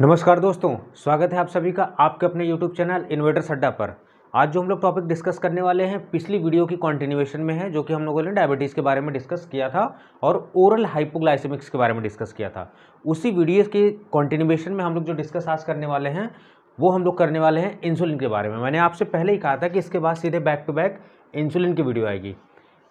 नमस्कार दोस्तों स्वागत है आप सभी का आपके अपने यूट्यूब चैनल इन्वर्टर सड्डा पर आज जो हम लोग टॉपिक डिस्कस करने वाले हैं पिछली वीडियो की कॉन्टिन्यूएशन में है जो कि हम लोगों ने डायबिटीज़ के बारे में डिस्कस किया था और ओरल हाइपोग्लाइसेमिक्स के बारे में डिस्कस किया था उसी वीडियो के कॉन्टिन्यूएशन में हम लोग जो डिस्कस आज करने वाले हैं वो हम लोग करने वाले हैं इंसुलिन के बारे में मैंने आपसे पहले ही कहा था कि इसके बाद सीधे बैक टू बैक इंसुलिन की वीडियो आएगी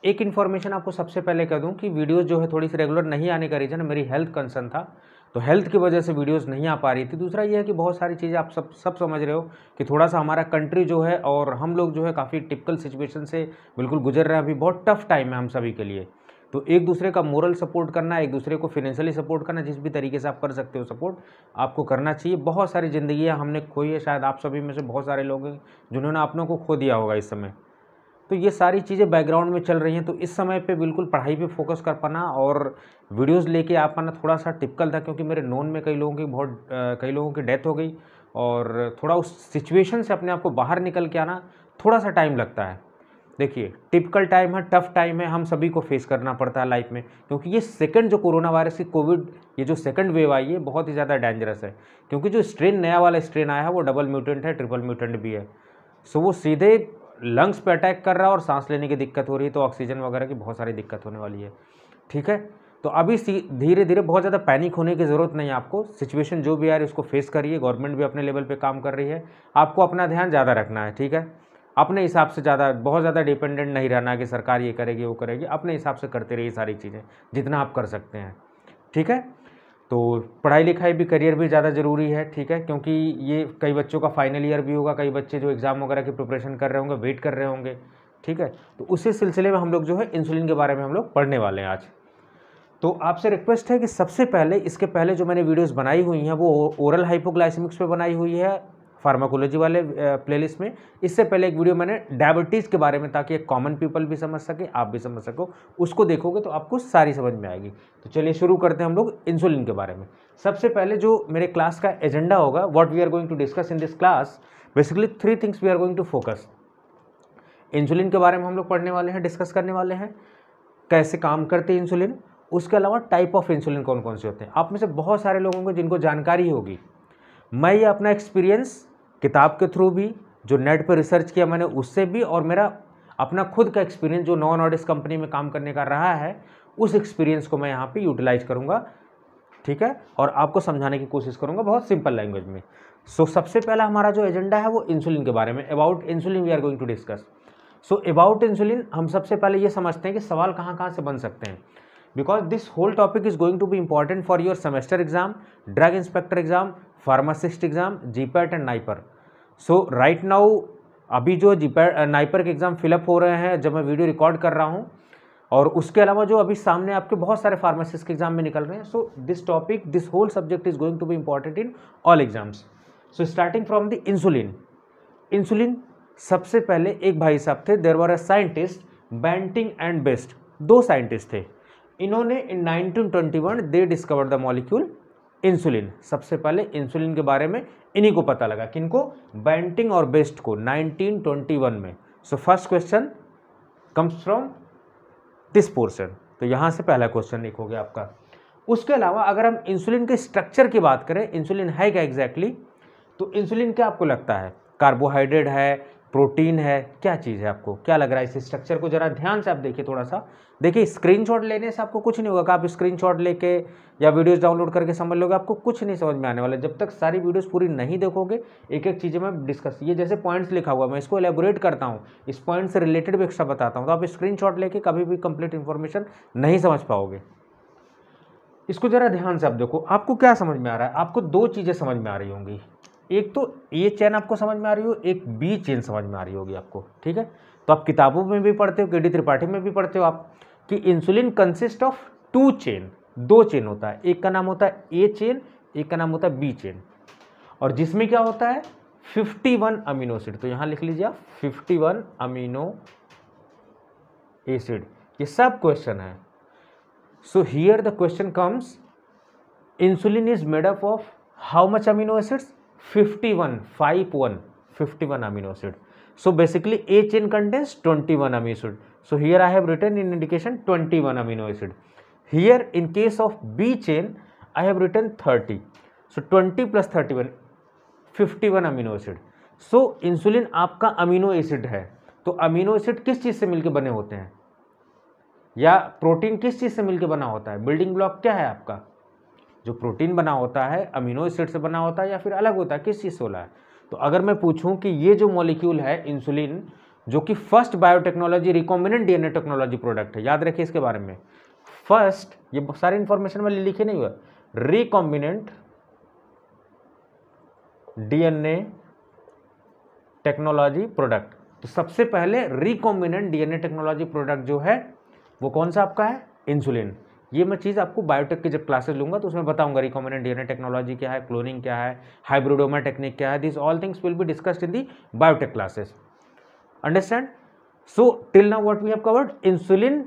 एक इन्फॉर्मेशन आपको सबसे पहले कह दूँ कि वीडियो जो है थोड़ी सी रेगुलर नहीं आने का रीज़न मेरी हेल्थ कंसर्न था तो हेल्थ की वजह से वीडियोस नहीं आ पा रही थी दूसरा ये है कि बहुत सारी चीज़ें आप सब सब समझ रहे हो कि थोड़ा सा हमारा कंट्री जो है और हम लोग जो है काफ़ी टिपिकल सिचुएशन से बिल्कुल गुजर रहे हैं अभी बहुत टफ टाइम है हम सभी के लिए तो एक दूसरे का मोरल सपोर्ट करना एक दूसरे को फिनेंशियली सपोर्ट करना जिस भी तरीके से आप कर सकते हो सपोर्ट आपको करना चाहिए बहुत सारी ज़िंदगियाँ हमने खोई है शायद आप सभी में से बहुत सारे लोग हैं जिन्होंने अपनों को खो दिया होगा इस समय तो ये सारी चीज़ें बैकग्राउंड में चल रही हैं तो इस समय पे बिल्कुल पढ़ाई पे फोकस कर पाना और वीडियोस लेके आ पाना थोड़ा सा टिपिकल था क्योंकि मेरे नॉन में कई लोगों की बहुत कई लोगों की डेथ हो गई और थोड़ा उस सिचुएशन से अपने आप को बाहर निकल के आना थोड़ा सा टाइम लगता है देखिए टिपिकल टाइम है टफ टाइम है हम सभी को फेस करना पड़ता है लाइफ में क्योंकि ये सेकंड जो कोरोना वायरस की कोविड ये जो सेकंड वेव आई है बहुत ही ज़्यादा डेंजरस है क्योंकि जो स्ट्रेन नया वाला स्ट्रेन आया है वो डबल म्यूटेंट है ट्रिपल म्यूटेंट भी है सो वो सीधे लंग्स पे अटैक कर रहा है और सांस लेने की दिक्कत हो रही है तो ऑक्सीजन वगैरह की बहुत सारी दिक्कत होने वाली है ठीक है तो अभी धीरे धीरे बहुत ज़्यादा पैनिक होने की ज़रूरत नहीं है आपको सिचुएशन जो भी आ रही है उसको फेस करिए गवर्नमेंट भी अपने लेवल पर काम कर रही है आपको अपना ध्यान ज़्यादा रखना है ठीक है अपने हिसाब से ज़्यादा बहुत ज़्यादा डिपेंडेंट नहीं रहना कि सरकार ये करेगी वो करेगी अपने हिसाब से करते रहिए सारी चीज़ें जितना आप कर सकते हैं ठीक है तो पढ़ाई लिखाई भी करियर भी ज़्यादा ज़रूरी है ठीक है क्योंकि ये कई बच्चों का फाइनल ईयर भी होगा कई बच्चे जो एग्ज़ाम वगैरह की प्रिपरेशन कर रहे होंगे वेट कर रहे होंगे ठीक है तो उसी सिलसिले में हम लोग जो है इंसुलिन के बारे में हम लोग पढ़ने वाले हैं आज तो आपसे रिक्वेस्ट है कि सबसे पहले इसके पहले जो मैंने वीडियोस बनाई हुई हैं वो ओरल हाइपोग्लाइसिमिक्स पे बनाई हुई है फार्माकोलॉजी वाले प्लेलिस्ट में इससे पहले एक वीडियो मैंने डायबिटीज़ के बारे में ताकि एक कॉमन पीपल भी समझ सके आप भी समझ सको उसको देखोगे तो आपको सारी समझ में आएगी तो चलिए शुरू करते हैं हम लोग इंसुलिन के बारे में सबसे पहले जो मेरे क्लास का एजेंडा होगा what we are going to discuss in this class basically three things we are going to focus insulin के बारे में हम लोग पढ़ने वाले हैं डिस्कस करने वाले हैं कैसे काम करते हैं इंसुलिन उसके अलावा टाइप ऑफ इंसुलिन कौन कौन से होते हैं आप में से बहुत सारे लोगों को जिनको जानकारी होगी मैं ये अपना एक्सपीरियंस किताब के थ्रू भी जो नेट पर रिसर्च किया मैंने उससे भी और मेरा अपना खुद का एक्सपीरियंस जो नॉन ऑडिस कंपनी में काम करने का रहा है उस एक्सपीरियंस को मैं यहाँ पे यूटिलाइज करूँगा ठीक है और आपको समझाने की कोशिश करूँगा बहुत सिंपल लैंग्वेज में सो so, सबसे पहला हमारा जो एजेंडा है वो इंसुलिन के बारे में about insulin we are going to discuss so about insulin हम सबसे पहले ये समझते हैं कि सवाल कहाँ कहाँ से बन सकते हैं because this whole topic is going to be important for your semester exam drug inspector exam pharmacist exam GPAT and NIPER so right now अभी जो जीपर नाइपर के एग्ज़ाम फिलअप हो रहे हैं जब मैं वीडियो रिकॉर्ड कर रहा हूँ और उसके अलावा जो अभी सामने आपके बहुत सारे फार्मासिस्ट के एग्जाम में निकल रहे हैं so this topic this whole subject is going to be important in all exams so starting from the insulin insulin सबसे पहले एक भाई साहब थे there were a scientist Banting and Best दो साइंटिस्ट थे इन्होंने in 1921 they discover the molecule insulin सबसे पहले इंसुलिन के बारे में इन्हीं को पता लगा किनको बैंटिंग और बेस्ट को 1921 में so first question comes from this portion तो यहाँ से पहला क्वेश्चन एक हो गया आपका उसके अलावा अगर हम इंसुलिन के स्ट्रक्चर की बात करें इंसुलिन है क्या एग्जैक्टली exactly? तो इंसुलिन क्या आपको लगता है कार्बोहाइड्रेट है प्रोटीन है क्या चीज़ है आपको क्या लग रहा है इस स्ट्रक्चर को ज़रा ध्यान से आप देखिए थोड़ा सा देखिए स्क्रीनशॉट लेने से आपको कुछ नहीं होगा आप स्क्रीनशॉट लेके या वीडियोस डाउनलोड करके समझ लोगे आपको कुछ नहीं समझ में आने वाला जब तक सारी वीडियोस पूरी नहीं देखोगे एक एक चीज़ें मैं डिस्कस ये जैसे पॉइंट्स लिखा हुआ मैं इसको एलेबोरेट करता हूँ इस पॉइंट से रिलेटेड भी एक्स्ट्रा बताता हूँ तो आप स्क्रीन लेके कभी भी कंप्लीट इन्फॉर्मेशन नहीं समझ पाओगे इसको ज़रा ध्यान से आप देखो आपको क्या समझ में आ रहा है आपको दो चीज़ें समझ में आ रही होंगी एक तो ए चैन आपको समझ में आ रही हो एक बी चैन समझ में आ रही होगी आपको ठीक है तो आप किताबों में भी पढ़ते हो के डी त्रिपाठी में भी पढ़ते हो आप कि insulin consist of two chain दो चेन होता है एक का नाम होता है ए चेन एक का नाम होता है बी चेन और जिसमें क्या होता है 51 अमीनो एसिड तो यहाँ लिख लीजिए आप 51 अमीनो एसिड ये सब क्वेश्चन है so here the question comes insulin is made up of how much amino acids fifty one five one fifty one amino acid so basically a chain contains twenty one amino acid so here I have return in indication twenty one amino acid here in case of B chain I have return thirty so twenty plus thirty one fifty one amino acid so insulin आपका amino acid है तो amino acid किस चीज़ से मिलकर बने होते हैं या प्रोटीन किस चीज़ से मिलकर बना होता है बिल्डिंग ब्लॉक क्या है आपका जो प्रोटीन बना होता है अमीनो एसिड से बना होता है या फिर अलग होता है किस चीज़ से होला है तो अगर मैं पूछूं कि ये जो मॉलिक्यूल है इंसुलिन जो कि first biotechnology recombinant DNA technology product है याद रखिए इसके बारे में फर्स्ट ये सारी इन्फॉर्मेशन मैंने लिखी नहीं हुआ रिकॉम्बिनेंट डीएनए टेक्नोलॉजी प्रोडक्ट तो सबसे पहले रिकॉम्बिनेंट डीएनए टेक्नोलॉजी प्रोडक्ट जो है वो कौन सा आपका है इंसुलिन ये मैं चीज़ आपको बायोटेक के जब क्लासेस लूँगा तो उसमें बताऊँगा रिकॉमेंडेड डीएनए टेक्नोलॉजी क्या है क्लोनिंग क्या है हाइब्रिडोमा टेक्निक क्या है this all things will be discussed in the biotech classes understand so till now what we have covered insulin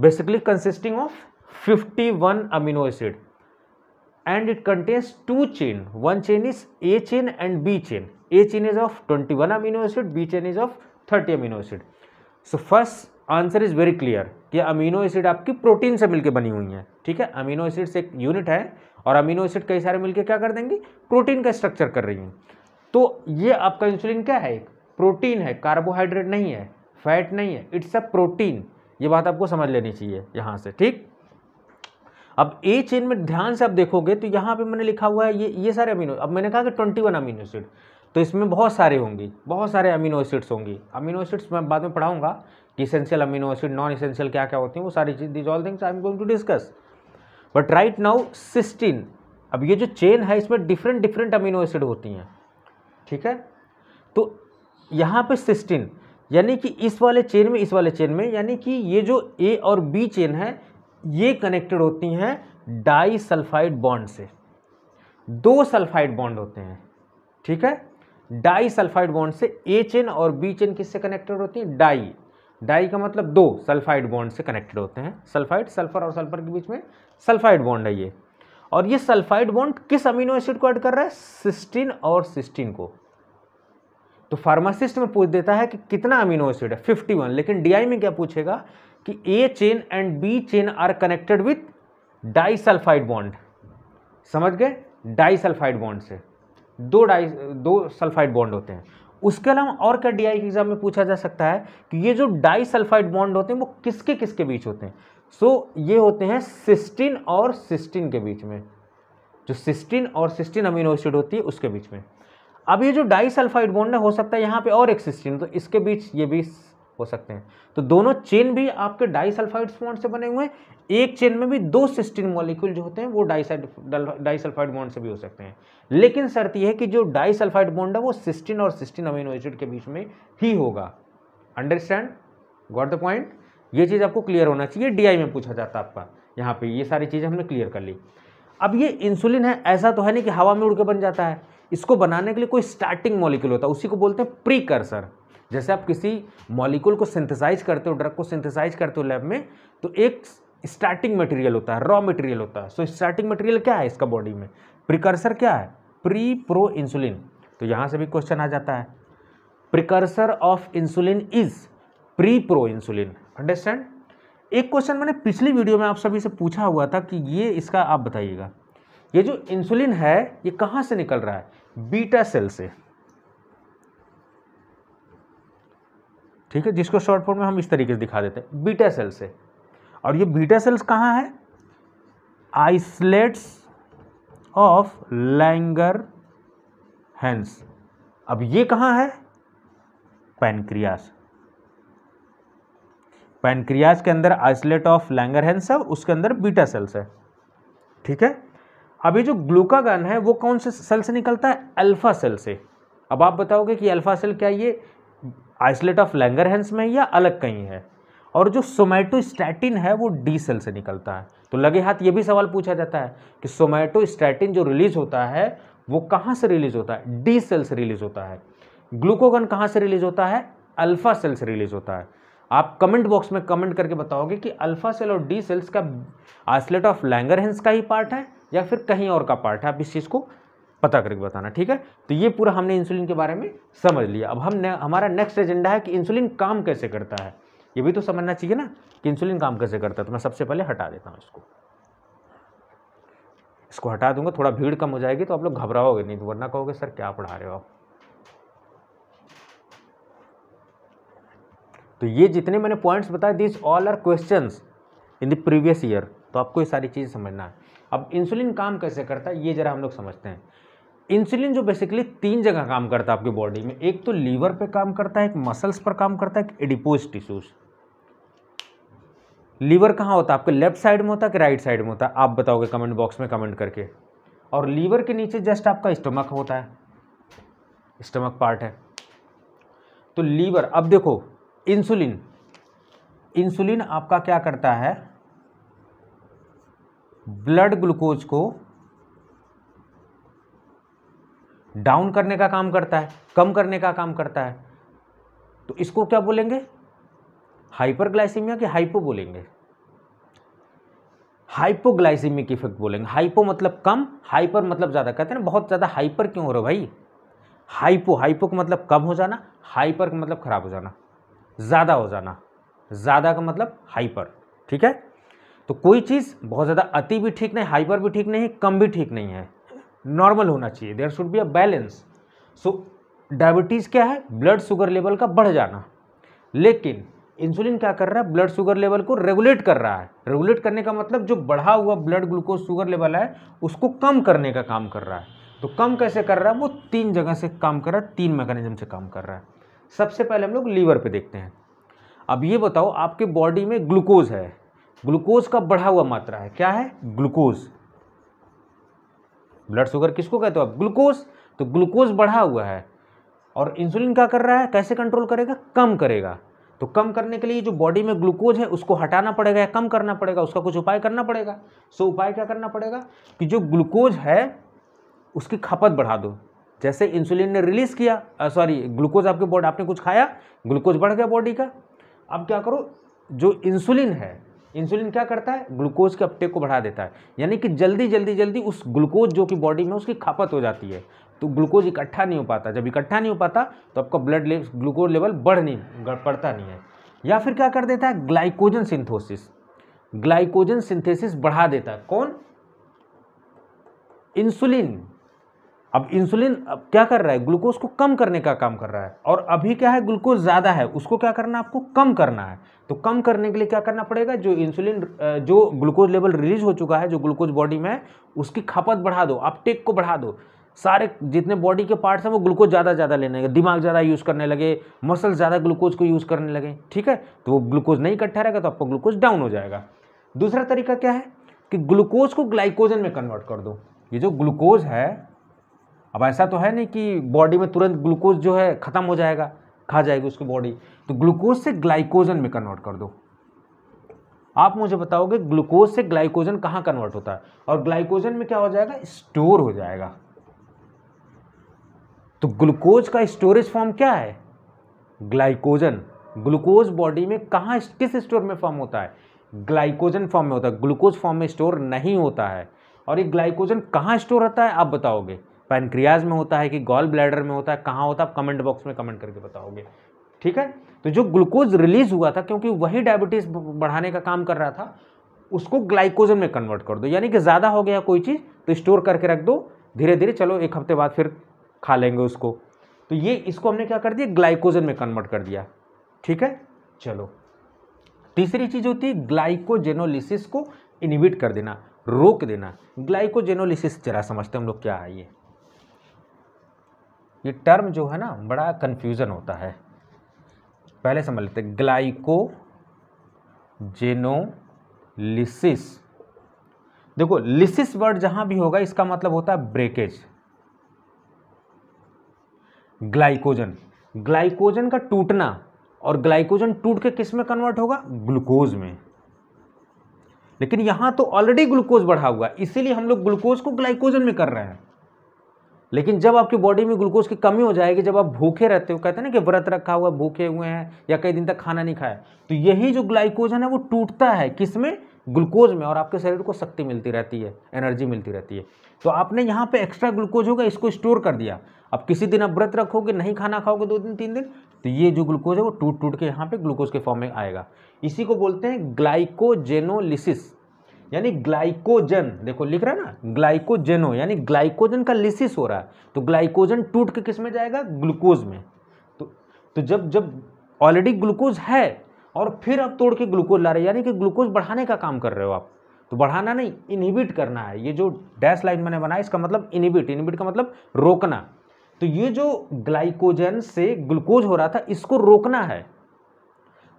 basically consisting of fifty amino acid and it contains two chain one chain is A chain and B chain A chain is of twenty amino acid B chain is of thirty amino acid so first answer is very clear कि amino acid आपकी protein से मिलकर बनी हुई हैं ठीक है amino acids एक यूनिट है और अमीनो एसिड कई सारे मिलकर क्या कर देंगी प्रोटीन का स्ट्रक्चर कर रही हैं तो ये आपका इंसुलिन क्या है एक प्रोटीन है कार्बोहाइड्रेट नहीं है फैट नहीं है इट्स अ प्रोटीन ये बात आपको समझ लेनी चाहिए यहाँ से ठीक अब ए चेन में ध्यान से आप देखोगे तो यहाँ पे मैंने लिखा हुआ है ये ये सारे अमीनो अब मैंने कहा कि ट्वेंटी वन अमीनो एसिड तो इसमें बहुत सारे होंगे बहुत सारे अमीनो एसिड्स होंगे अमीनो एसिड्स मैं बाद में पढ़ाऊंगा कि essential amino acid non essential क्या क्या होते हैं वो सारी चीज these all things I am going to discuss but right now cysteine अब ये जो चेन है इसमें डिफरेंट डिफरेंट अमीनो एसिड होती हैं ठीक है तो यहाँ पर सिस्टीन यानी कि इस वाले चेन में इस वाले चेन में यानी कि ये जो ए और बी चेन है ये कनेक्टेड होती हैं डाई सल्फाइड बॉन्ड से दो सल्फाइड बॉन्ड होते हैं ठीक है डाई सल्फाइड बॉन्ड से ए चेन और बी चेन किससे कनेक्टेड होती है डाई डाई का मतलब दो सल्फाइड बॉन्ड से कनेक्टेड होते हैं सल्फाइड सल्फर और सल्फर के बीच में सल्फाइड बॉन्ड है ये और ये सल्फाइड बॉन्ड किस अमीनो एसिड को ऐड कर रहा है सिस्टीन और सिस्टीन को तो फार्मासिस्ट में पूछ देता है कि कितना अमीनो एसिड है वन लेकिन डीआई में क्या पूछेगा कि A chain and B chain are connected with disulphide bond समझ गए डाई सल्फाइड बॉन्ड से दो डाई दो सल्फाइड बॉन्ड होते हैं उसके अलावा और क्या डी आई के एग्जाम में पूछा जा सकता है कि ये जो डाई सल्फाइड बॉन्ड होते हैं वो किसके किसके बीच होते हैं सो so, ये होते हैं सिस्टिन और सिस्टिन के बीच में जो सिस्टिन और सिस्टिन अमीनो एसिड होती है उसके बीच में अब ये जो डाई सल्फाइड बॉन्ड है हो सकता है यहाँ पे और एक सिस्टिन तो इसके बीच ये भी हो सकते हैं तो दोनों चेन भी आपके डाइसल्फाइड बॉन्ड से बने हुए हैं एक चेन में भी दो सिस्टीन मॉलिक्यूल जो होते हैं वो डाइसल्फाइड बॉन्ड से भी हो सकते हैं लेकिन शर्त यह है कि जो डाइसल्फाइड बॉन्ड है वो सिस्टीन और सिस्टीन अमीनो एसिड के बीच में ही होगा अंडरस्टैंड गॉट द पॉइंट ये चीज़ आपको क्लियर होना चाहिए डी में पूछा जाता आपका यहाँ पर ये सारी चीज़ें हमने क्लियर कर ली अब ये इंसुलिन है ऐसा तो है नहीं कि हवा में उड़ के बन जाता है इसको बनाने के लिए कोई स्टार्टिंग मॉलिक्यूल होता है उसी को बोलते हैं प्रीकर्सर जैसे आप किसी मॉलिक्यूल को सिंथेसाइज करते हो ड्रग को सिंथेसाइज करते हो लैब में तो एक स्टार्टिंग मटेरियल होता है रॉ मटेरियल होता है सो स्टार्टिंग मटेरियल क्या है इसका बॉडी में प्रिकर्सर क्या है प्री प्रो इंसुलिन तो यहाँ से भी क्वेश्चन आ जाता है precursor of insulin is pre pro insulin understand एक क्वेश्चन मैंने पिछली वीडियो में आप सभी से पूछा हुआ था कि ये इसका आप बताइएगा ये जो इंसुलिन है ये कहाँ से निकल रहा है बीटा सेल से ठीक है जिसको शॉर्ट फॉर्म में हम इस तरीके से दिखा देते हैं बीटा सेल्स से और ये बीटा सेल्स कहाँ हैं आइसलेट्स ऑफ लैंगर हैंस अब ये कहाँ है पैनक्रियास पैनक्रियास के अंदर आइसलेट ऑफ लैंगर हैंस है उसके अंदर बीटा सेल्स है ठीक है अब ये जो ग्लूकागन है वो कौन से सेल से निकलता है अल्फा सेल से अब आप बताओगे कि अल्फा सेल क्या ये आइसोलेट ऑफ हैंस में या अलग कहीं है और जो सोमैटोस्टैटिन है वो डी सेल से निकलता है तो लगे हाथ ये भी सवाल पूछा जाता है कि सोमैटोस्टैटिन जो रिलीज होता है वो कहाँ से रिलीज होता है डी सेल से रिलीज होता है ग्लूकोगन कहाँ से रिलीज होता है अल्फ़ा सेल से रिलीज होता है आप कमेंट बॉक्स में कमेंट करके बताओगे कि अल्फ़ा सेल और डी सेल्स का आइसलेट ऑफ लैंगरहेंस का ही पार्ट है या फिर कहीं और का पार्ट है आप इस चीज़ को पता करके बताना ठीक है तो ये पूरा हमने इंसुलिन के बारे में समझ लिया अब हम ने, हमारा नेक्स्ट एजेंडा है कि इंसुलिन काम कैसे करता है ये भी तो समझना चाहिए ना कि इंसुलिन काम कैसे करता है तो मैं सबसे पहले हटा देता हूँ इसको इसको हटा दूंगा थोड़ा भीड़ कम हो जाएगी तो आप लोग घबराओगे नहीं तो वरना कहोगे सर क्या पढ़ा रहे हो आप तो ये जितने मैंने पॉइंट्स बताए this all are question in the previous year तो आपको ये सारी चीज़ समझना है अब इंसुलिन काम कैसे करता है ये ज़रा हम लोग समझते हैं इंसुलिन जो बेसिकली तीन जगह काम करता है आपकी बॉडी में एक तो लीवर पे काम करता है एक मसल्स पर काम करता है एक एडिपोज टिश्यूज लीवर कहाँ होता है आपके लेफ्ट साइड में होता है कि राइट साइड में होता है आप बताओगे कमेंट बॉक्स में कमेंट करके और लीवर के नीचे जस्ट आपका स्टमक होता है स्टमक पार्ट है तो लीवर अब देखो इंसुलिन इंसुलिन आपका क्या करता है ब्लड ग्लूकोज को डाउन करने का काम करता है कम करने का काम करता है तो इसको क्या बोलेंगे हाइपरग्लाइसीमिया की हाइपो बोलेंगे हाइपोग्लाइसीमिक इफेक्ट बोलेंगे हाइपो मतलब कम हाइपर मतलब ज़्यादा कहते हैं ना बहुत ज़्यादा हाइपर क्यों हो रहा भाई हाइपो हाइपो का मतलब कम हो जाना हाइपर का मतलब खराब हो जाना ज़्यादा हो जाना ज़्यादा का मतलब हाइपर ठीक है तो कोई चीज़ बहुत ज़्यादा अति भी ठीक नहीं हाइपर भी ठीक नहीं कम भी ठीक नहीं है नॉर्मल होना चाहिए there should be a balance so diabetes क्या है ब्लड शुगर लेवल का बढ़ जाना लेकिन इंसुलिन क्या कर रहा है ब्लड शुगर लेवल को रेगुलेट कर रहा है रेगुलेट करने का मतलब जो बढ़ा हुआ ब्लड ग्लूकोज शुगर लेवल है उसको कम करने का काम कर रहा है तो कम कैसे कर रहा है वो तीन जगह से काम कर रहा है तीन मैकेनिज्म से काम कर रहा है सबसे पहले हम लोग लीवर पे देखते हैं अब ये बताओ आपके बॉडी में ग्लूकोज है ग्लूकोज का बढ़ा हुआ मात्रा है क्या है ग्लूकोज ब्लड शुगर किसको कहते हो आप ग्लूकोज तो ग्लूकोज बढ़ा हुआ है और इंसुलिन क्या कर रहा है कैसे कंट्रोल करेगा कम करेगा तो कम करने के लिए जो बॉडी में ग्लूकोज है उसको हटाना पड़ेगा या कम करना पड़ेगा उसका कुछ उपाय करना पड़ेगा सो उपाय क्या करना पड़ेगा कि जो ग्लूकोज है उसकी खपत बढ़ा दो जैसे इंसुलिन ने रिलीज़ किया सॉरी ग्लूकोज आपके बॉडी आपने कुछ खाया ग्लूकोज बढ़ गया बॉडी का अब क्या करो जो इंसुलिन है इंसुलिन क्या करता है ग्लूकोज के अपटेक को बढ़ा देता है यानी कि जल्दी जल्दी जल्दी उस ग्लूकोज जो कि बॉडी में उसकी खपत हो जाती है तो ग्लूकोज इकट्ठा नहीं हो पाता जब इकट्ठा नहीं हो पाता तो आपका ब्लड ले ग्लूकोज लेवल बढ़ नहीं पड़ता नहीं है या फिर क्या कर देता है ग्लाइकोजन सिंथोसिस ग्लाइकोजन सिंथेसिस बढ़ा देता है कौन इंसुलिन अब इंसुलिन अब क्या कर रहा है ग्लूकोज को कम करने का काम कर रहा है और अभी क्या है ग्लूकोज ज़्यादा है उसको क्या करना है आपको कम करना है तो कम करने के लिए क्या करना पड़ेगा जो इंसुलिन जो ग्लूकोज लेवल रिलीज हो चुका है जो ग्लूकोज बॉडी में है उसकी खपत बढ़ा दो आप टेक को बढ़ा दो सारे जितने बॉडी के पार्ट्स हैं वो ग्लूकोज ज़्यादा ज़्यादा लेने लगे दिमाग ज़्यादा यूज़ करने लगे मसल ज़्यादा ग्लूकोज को यूज़ करने लगे ठीक है तो वो ग्लूकोज नहीं इकट्ठा रहेगा तो आपका ग्लूकोज डाउन हो जाएगा दूसरा तरीका क्या है कि ग्लूकोज को ग्लाइकोजन में कन्वर्ट कर दो ये जो ग्लूकोज है अब ऐसा तो है नहीं कि बॉडी में तुरंत ग्लूकोज जो है ख़त्म हो जाएगा खा जाएगी उसकी बॉडी तो ग्लूकोज से ग्लाइकोजन में कन्वर्ट कर दो आप मुझे बताओगे ग्लूकोज से ग्लाइकोजन कहाँ कन्वर्ट होता है और ग्लाइकोजन में क्या हो जाएगा स्टोर हो जाएगा तो ग्लूकोज का स्टोरेज फॉर्म क्या है ग्लाइकोजन ग्लूकोज बॉडी में कहाँ किस स्टोर में फॉर्म होता है ग्लाइकोजन फॉर्म में होता है ग्लूकोज फॉर्म में स्टोर नहीं होता है और ये ग्लाइकोजन कहाँ स्टोर होता है आप बताओगे पैनक्रियाज में होता है कि गॉल ब्लैडर में होता है कहाँ होता है आप कमेंट बॉक्स में कमेंट करके बताओगे ठीक है तो जो ग्लूकोज रिलीज हुआ था क्योंकि वही डायबिटीज बढ़ाने का काम कर रहा था उसको ग्लाइकोजन में कन्वर्ट कर दो यानी कि ज़्यादा हो गया कोई चीज़ तो स्टोर करके रख दो धीरे धीरे चलो एक हफ्ते बाद फिर खा लेंगे उसको तो ये इसको हमने क्या कर दिया ग्लाइकोजन में कन्वर्ट कर दिया ठीक है चलो तीसरी चीज़ होती है ग्लाइकोजेनोलिसिस को इनिबिट कर देना रोक देना ग्लाइकोजेनोलिसिस जरा समझते हम लोग क्या है ये ये टर्म जो है ना बड़ा कन्फ्यूज़न होता है पहले समझ लेते हैं ग्लाइको जेनोलिसिस देखो लिसिस वर्ड जहां भी होगा इसका मतलब होता है ब्रेकेज ग्लाइकोजन ग्लाइकोजन का टूटना और ग्लाइकोजन टूट के किस में कन्वर्ट होगा ग्लूकोज में लेकिन यहां तो ऑलरेडी ग्लूकोज बढ़ा हुआ है इसीलिए हम लोग ग्लूकोज को ग्लाइकोजन में कर रहे हैं लेकिन जब आपकी बॉडी में ग्लूकोज की कमी हो जाएगी जब आप भूखे रहते हो कहते हैं ना कि व्रत रखा हुआ भूखे हुए हैं या कई दिन तक खाना नहीं खाया तो यही जो ग्लाइकोजन है वो टूटता है किस में ग्लूकोज में और आपके शरीर को शक्ति मिलती रहती है एनर्जी मिलती रहती है तो आपने यहाँ पे एक्स्ट्रा ग्लूकोज होगा इसको स्टोर कर दिया अब किसी दिन आप व्रत रखोगे नहीं खाना खाओगे दो दिन तीन दिन तो ये जो ग्लूकोज है वो टूट टूट के यहाँ पे ग्लूकोज के फॉर्म में आएगा इसी को बोलते हैं ग्लाइकोजेनोलिसिस यानी ग्लाइकोजन देखो लिख रहा है ना ग्लाइकोजेनो यानी ग्लाइकोजन का लिसिस हो रहा है तो ग्लाइकोजन टूट के किस में जाएगा ग्लूकोज में तो तो जब जब ऑलरेडी ग्लूकोज है और फिर आप तोड़ के ग्लूकोज ला रहे हैं यानी कि ग्लूकोज बढ़ाने का काम कर रहे हो आप तो बढ़ाना नहीं इनहिबिट करना है ये जो डैश लाइन मैंने बनाया इसका मतलब इनहिबिट इनहिबिट का मतलब रोकना तो ये जो ग्लाइकोजन से ग्लूकोज हो रहा था इसको रोकना है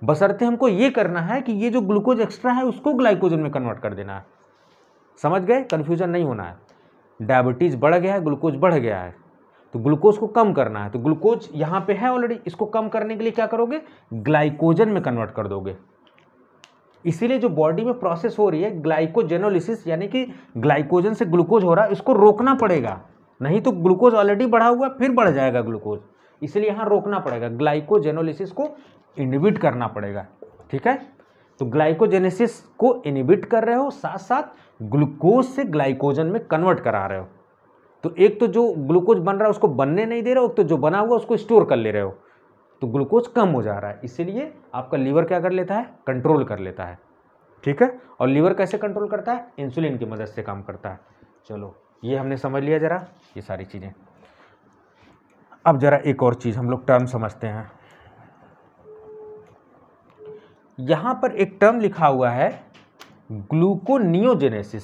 बसरते हमको ये करना है कि ये जो ग्लूकोज एक्स्ट्रा है उसको ग्लाइकोजन में कन्वर्ट कर देना है समझ गए कन्फ्यूजन नहीं होना है डायबिटीज़ बढ़ गया है ग्लूकोज बढ़ गया है तो ग्लूकोज को कम करना है तो ग्लूकोज यहाँ पे है ऑलरेडी इसको कम करने के लिए क्या करोगे ग्लाइकोजन में कन्वर्ट कर दोगे इसीलिए जो बॉडी में प्रोसेस हो रही है ग्लाइकोजेनोलिसिस यानी कि ग्लाइकोजन से ग्लूकोज हो रहा है इसको रोकना पड़ेगा नहीं तो ग्लूकोज ऑलरेडी बढ़ा हुआ फिर बढ़ जाएगा ग्लूकोज इसलिए यहाँ रोकना पड़ेगा ग्लाइकोजेनोलिसिस को इनिबिट करना पड़ेगा ठीक है तो ग्लाइकोजेनेसिस को इनिबिट कर रहे हो साथ साथ ग्लूकोज से ग्लाइकोजन में कन्वर्ट करा रहे हो तो एक तो जो ग्लूकोज बन रहा है उसको बनने नहीं दे रहे हो तो जो बना हुआ उसको स्टोर कर ले रहे हो तो ग्लूकोज कम हो जा रहा है इसीलिए आपका लीवर क्या कर लेता है कंट्रोल कर लेता है ठीक है और लीवर कैसे कंट्रोल करता है इंसुलिन की मदद से काम करता है चलो ये हमने समझ लिया ज़रा ये सारी चीज़ें अब ज़रा एक और चीज़ हम लोग टर्म समझते हैं यहाँ पर एक टर्म लिखा हुआ है ग्लूकोनियोजेनेसिस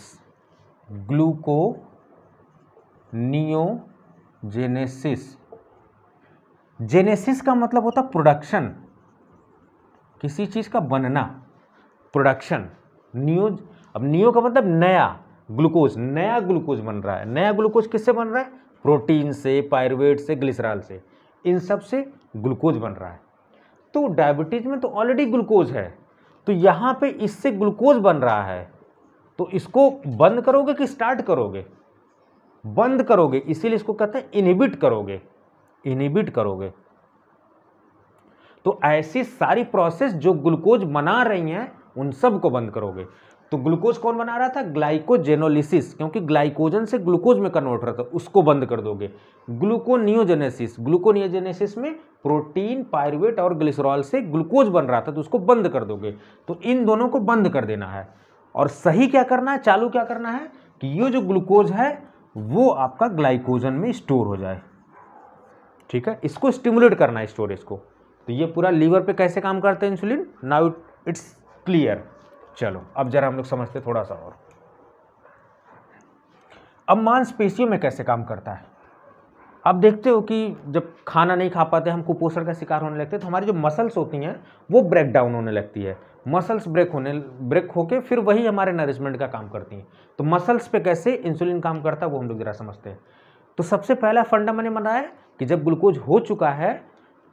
ग्लूको नियोजेनेसिस जेनेसिस का मतलब होता प्रोडक्शन किसी चीज़ का बनना प्रोडक्शन नियो अब नियो का मतलब नया ग्लूकोज नया ग्लूकोज बन रहा है नया ग्लूकोज किससे बन रहा है प्रोटीन से पायरवेट से ग्लिसराल से इन सब से ग्लूकोज बन रहा है तो डायबिटीज़ में तो ऑलरेडी ग्लूकोज है तो यहाँ पे इससे ग्लूकोज बन रहा है तो इसको बंद करोगे कि स्टार्ट करोगे बंद करोगे इसीलिए इसको कहते हैं इनहिबिट करोगे इनहिबिट करोगे तो ऐसी सारी प्रोसेस जो ग्लूकोज बना रही हैं उन सब को बंद करोगे तो ग्लूकोज कौन बना रहा था ग्लाइकोजेनोलिसिस क्योंकि ग्लाइकोजन से ग्लूकोज में कन्वर्ट रहा था उसको बंद कर दोगे ग्लूकोनियोजेनेसिस ग्लूकोनियोजेनेसिस में प्रोटीन पायरवेट और ग्लिसरॉल से ग्लूकोज बन रहा था तो उसको बंद कर दोगे तो इन दोनों को बंद कर देना है और सही क्या करना है चालू क्या करना है कि ये जो ग्लूकोज है वो आपका ग्लाइकोजन में स्टोर हो जाए ठीक है इसको स्टिमुलेट करना है स्टोरेज को तो ये पूरा लीवर पे कैसे काम करता है इंसुलिन नाउ इट्स क्लियर चलो अब जरा हम लोग समझते थोड़ा सा और अब मांसपेशियों में कैसे काम करता है आप देखते हो कि जब खाना नहीं खा पाते हम कुपोषण का शिकार होने लगते हैं तो हमारी जो मसल्स होती हैं वो ब्रेक डाउन होने लगती है मसल्स ब्रेक होने ब्रेक होके फिर वही हमारे नरिशमेंट का काम करती हैं तो मसल्स पे कैसे इंसुलिन काम करता है वो हम लोग ज़रा समझते हैं तो सबसे पहला फंडा मैंने बनाया कि जब ग्लूकोज हो चुका है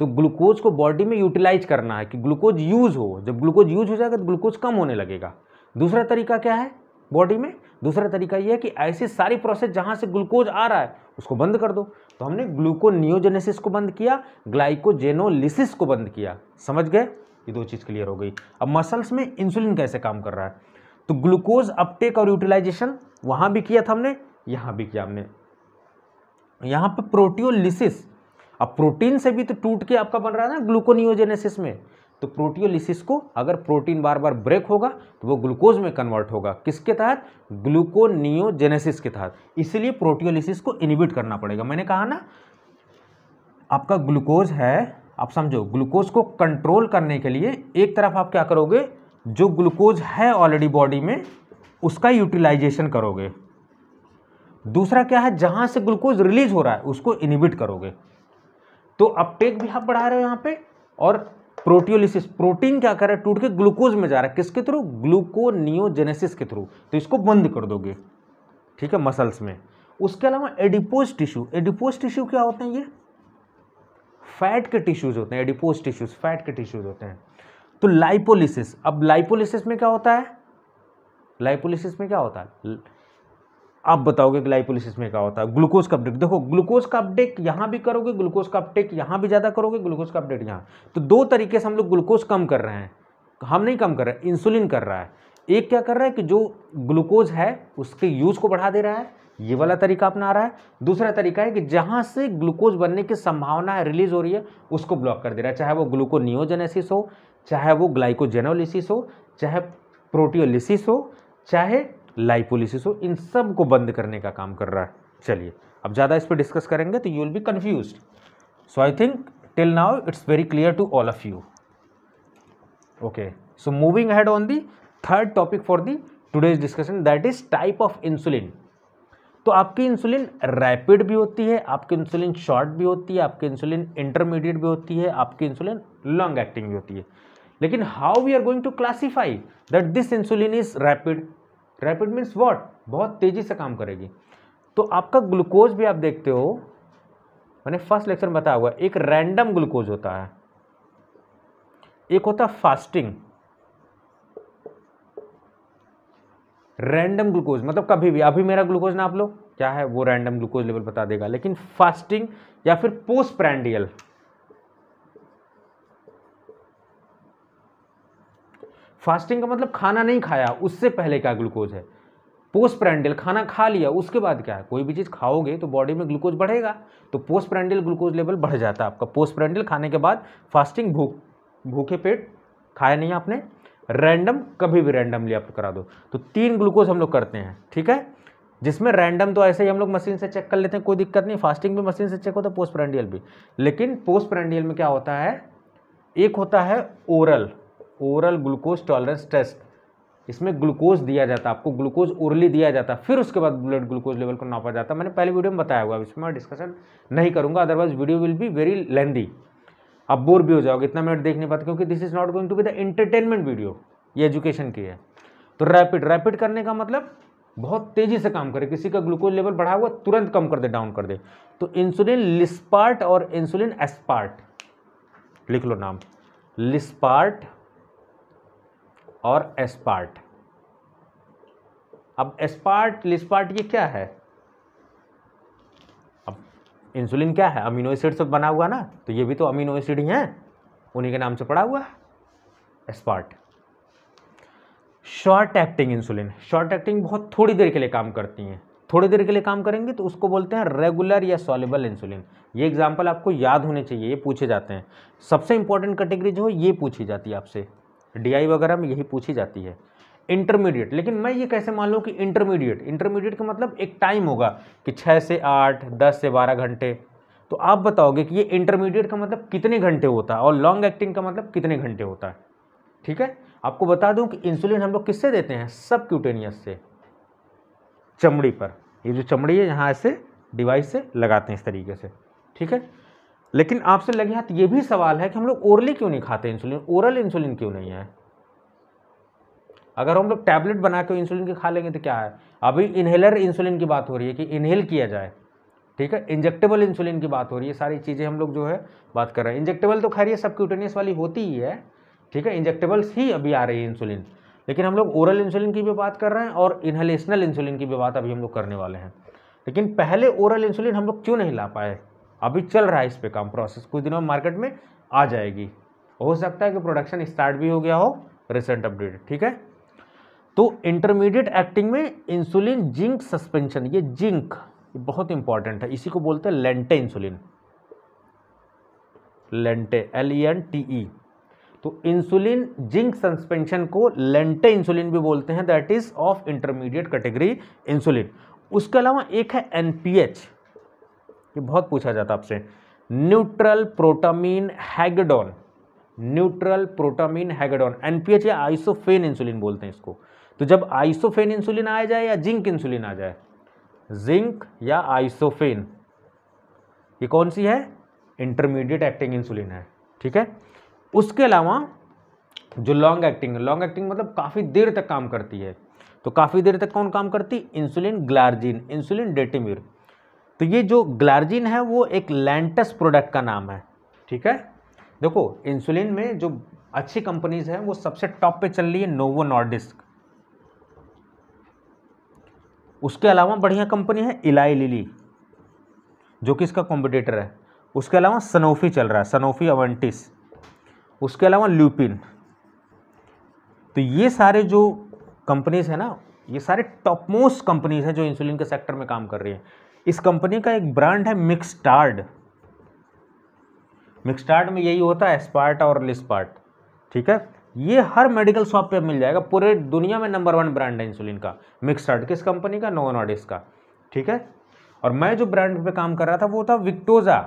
तो ग्लूकोज को बॉडी में यूटिलाइज करना है कि ग्लूकोज यूज़ हो जब ग्लूकोज यूज हो जाएगा तो ग्लूकोज कम होने लगेगा दूसरा तरीका क्या है बॉडी में दूसरा तरीका यह है कि ऐसी सारी प्रोसेस जहाँ से ग्लूकोज आ रहा है उसको बंद कर दो तो हमने ग्लूकोनियोजेनेसिस को बंद किया ग्लाइकोजेनोलिसिस को बंद किया समझ गए ये दो चीज़ क्लियर हो गई अब मसल्स में इंसुलिन कैसे काम कर रहा है तो ग्लूकोज अपटेक और यूटिलाइजेशन वहाँ भी किया था हमने यहाँ भी किया हमने यहाँ पर प्रोटियोलिसिस अब प्रोटीन से भी तो टूट के आपका बन रहा है ना ग्लूकोनियोजेनेसिस में तो प्रोटियोलिसिस को अगर प्रोटीन बार बार ब्रेक होगा तो वो ग्लूकोज में कन्वर्ट होगा किसके तहत ग्लूकोनियोजेनेसिस के तहत इसलिए प्रोटियोलिसिस को इनिबिट करना पड़ेगा मैंने कहा ना आपका ग्लूकोज है आप समझो ग्लूकोज को कंट्रोल करने के लिए एक तरफ आप क्या करोगे जो ग्लूकोज है ऑलरेडी बॉडी में उसका यूटिलाइजेशन करोगे दूसरा क्या है जहाँ से ग्लूकोज रिलीज हो रहा है उसको इनिबिट करोगे तो अपटेक भी आप बढ़ा रहे हो यहाँ पे और प्रोटियोलिसिस प्रोटीन क्या कर रहा है टूट के ग्लूकोज में जा रहा है किसके थ्रू ग्लूकोनियोजेनेसिस के थ्रू तो इसको बंद कर दोगे ठीक है मसल्स में उसके अलावा एडिपोज टिश्यू एडिपोज टिश्यू क्या होते हैं ये फैट के टिश्यूज होते हैं एडिपोज टिश्यूज फैट के टिश्यूज होते हैं तो लाइपोलिसिस अब लाइपोलिसिस में क्या होता है लाइपोलिसिस में क्या होता है आप बताओगे कि लाइपोलिसिस में क्या होता है ग्लूकोज का अपडेट देखो ग्लूकोज का अपडेट यहाँ भी करोगे ग्लूकोज का अपडेट यहाँ भी ज़्यादा करोगे ग्लूकोज का अपडेट यहाँ तो दो तरीके से हम लोग ग्लूकोज कम कर रहे हैं हम नहीं कम कर रहे इंसुलिन कर रहा है एक क्या कर रहा है कि जो ग्लूकोज है उसके यूज़ को बढ़ा दे रहा है ये वाला तरीका अपना आ रहा है दूसरा तरीका है कि जहाँ से ग्लूकोज बनने की संभावना रिलीज हो रही है उसको ब्लॉक कर दे रहा है चाहे वो ग्लूकोनियोजेनेसिस हो चाहे वो ग्लाइकोजेनोलिसिस हो चाहे प्रोटियोलिसिस हो चाहे लाइपोलिसिस हो इन सब को बंद करने का काम कर रहा है चलिए अब ज़्यादा इस पर डिस्कस करेंगे तो you will be confuse so I think till now it's very clear to all of you okay so moving head on the third topic for the today's discussion that is type of insulin तो आपकी insulin rapid भी होती है आपकी insulin short भी होती है आपकी इंसुलिन इंटरमीडिएट भी होती है आपकी इंसुलिन लॉन्ग एक्टिंग भी होती है लेकिन how we are going to classify that this insulin is rapid rapid means what बहुत तेज़ी से काम करेगी तो आपका ग्लूकोज भी आप देखते हो मैंने फर्स्ट लेक्चर में बताया हुआ एक रैंडम ग्लूकोज होता है एक होता है फास्टिंग रैंडम ग्लूकोज मतलब कभी भी अभी मेरा ग्लूकोज ना आप लोग क्या है वो रैंडम ग्लूकोज लेवल बता देगा लेकिन फास्टिंग या फिर पोस्ट प्रैंडियल फास्टिंग का मतलब खाना नहीं खाया उससे पहले क्या ग्लूकोज है पोस्ट प्रैंडल खाना खा लिया उसके बाद क्या है कोई भी चीज़ खाओगे तो बॉडी में ग्लूकोज बढ़ेगा तो पोस्ट प्रैंडल ग्लूकोज लेवल बढ़ जाता है आपका पोस्ट प्रैंडल खाने के बाद फास्टिंग भूख भूखे पेट खाया नहीं आपने रैंडम कभी भी रैंडमली आप करा दो तो तीन ग्लूकोज हम लोग करते हैं ठीक है जिसमें रैंडम तो ऐसे ही हम लोग मशीन से चेक कर लेते हैं कोई दिक्कत नहीं फास्टिंग भी मशीन से चेक होता है पोस्ट प्रैंडियल भी लेकिन पोस्ट प्रैंडियल में क्या होता है एक होता है oral oral glucose tolerance test इसमें ग्लूकोज दिया जाता है आपको ग्लूकोज ओरली दिया जाता फिर उसके बाद ब्लड ग्लूकोज लेवल को नापा जाता है मैंने पहले वीडियो में बताया हुआ इसमें मैं डिस्कशन नहीं करूंगा otherwise video will be very lengthy आप बोर भी हो जाओगे इतना मिनट देख नहीं पाते क्योंकि this is not going to be the entertainment video ये एजुकेशन की है तो रैपिड रैपिड करने का मतलब बहुत तेज़ी से काम करे किसी का ग्लूकोज लेवल बढ़ा हुआ तुरंत कम कर दे डाउन कर दे तो इंसुलिन लिस्पार्ट और इंसुलिन एस्पार्ट लिख लो नाम लिस्पार्ट और एस्पार्ट अब एस्पार्ट लिस्पार्ट ये क्या है अब इंसुलिन क्या है अमीनो एसिड से बना हुआ ना तो ये भी तो अमीनो एसिड ही हैं उन्हीं के नाम से पड़ा हुआ है aspart short acting insulin short acting बहुत थोड़ी देर के लिए काम करती हैं थोड़ी देर के लिए काम करेंगे तो उसको बोलते हैं रेगुलर या सॉलेबल इंसुलिन ये एग्जाम्पल आपको याद होने चाहिए ये पूछे जाते हैं सबसे इंपॉर्टेंट कैटेगरी जो है ये पूछी जाती है आपसे डीआई वगैरह में यही पूछी जाती है इंटरमीडिएट लेकिन मैं ये कैसे मान लूँ कि इंटरमीडिएट इंटरमीडिएट का मतलब एक टाइम होगा कि छः से आठ दस से बारह घंटे तो आप बताओगे कि ये इंटरमीडिएट का मतलब कितने घंटे होता है और लॉन्ग एक्टिंग का मतलब कितने घंटे होता है ठीक है आपको बता दूं कि इंसुलिन हम लोग किससे देते हैं सब क्यूटेनियस से चमड़ी पर ये जो चमड़ी है यहाँ ऐसे डिवाइस से लगाते हैं इस तरीके से ठीक है लेकिन आपसे लगे हाथ ये भी सवाल है कि हम लोग ओरली क्यों नहीं खाते इंसुलिन ओरल इंसुलिन क्यों नहीं है अगर हम लोग टैबलेट बना के इंसुलिन की खा लेंगे तो क्या है अभी इन्हेलर इंसुलिन की बात हो रही है कि इन्हेल किया जाए ठीक है इंजेक्टेबल इंसुलिन की बात हो रही है सारी चीज़ें हम लोग जो है बात कर रहे हैं इंजेक्टेबल तो खैर ये सबक्यूटेनियस वाली होती ही है ठीक है इंजेक्टेबल्स ही अभी आ रही है इंसुलिन लेकिन हम लोग ओरल इंसुलिन की भी बात कर रहे हैं और इन्हेलेशनल इंसुलिन की भी बात अभी हम लोग करने वाले हैं लेकिन पहले ओरल इंसुलिन हम लोग क्यों नहीं ला पाए अभी चल रहा है इस पर काम प्रोसेस कुछ दिनों में मार्केट में आ जाएगी हो सकता है कि प्रोडक्शन स्टार्ट भी हो गया हो रिसेंट अपडेट ठीक है तो इंटरमीडिएट एक्टिंग में इंसुलिन जिंक सस्पेंशन ये जिंक ये बहुत इंपॉर्टेंट है इसी को बोलते हैं lente insulin lente L E N T E तो इंसुलिन जिंक सस्पेंशन को लेंटे इंसुलिन भी बोलते हैं that is of intermediate category insulin उसके अलावा एक है एनपीएच ये बहुत पूछा जाता आपसे neutral protamine Hagedorn neutral protamine Hagedorn NPH या आइसोफेन इंसुलिन बोलते हैं इसको तो जब आइसोफेन इंसुलिन आ जाए या जिंक इंसुलिन आ जाए जिंक या आइसोफेन ये कौन सी है इंटरमीडिएट एक्टिंग इंसुलिन है ठीक है उसके अलावा जो लॉन्ग एक्टिंग लॉन्ग एक्टिंग मतलब काफ़ी देर तक काम करती है तो काफ़ी देर तक कौन काम करती इंसुलिन ग्लार्जिन इंसुलिन डेटिमिर तो ये जो ग्लार्जिन है वो एक लैंटस प्रोडक्ट का नाम है ठीक है देखो इंसुलिन में जो अच्छी कंपनीज हैं वो सबसे टॉप पे चल रही है नोवो नॉर्डिस्क उसके अलावा बढ़िया कंपनी है इलाई लिली जो कि इसका कॉम्पिटिटर है उसके अलावा सनोफी चल रहा है सनोफी अवेंटिस उसके अलावा ल्यूपिन तो ये सारे जो कंपनीज हैं ना ये सारे टॉप मोस्ट कंपनीज हैं जो इंसुलिन के सेक्टर में काम कर रही हैं इस कंपनी का एक ब्रांड है मिक्सटार्ड मिक्सटार्ड में यही होता है स्पार्ट और लिस्पार्ट ठीक है ये हर मेडिकल शॉप पे मिल जाएगा पूरे दुनिया में नंबर वन ब्रांड है इंसुलिन का मिक्सटार्ड किस कंपनी का नोवा नॉर्डिस का ठीक है और मैं जो ब्रांड पे काम कर रहा था वो था Victoza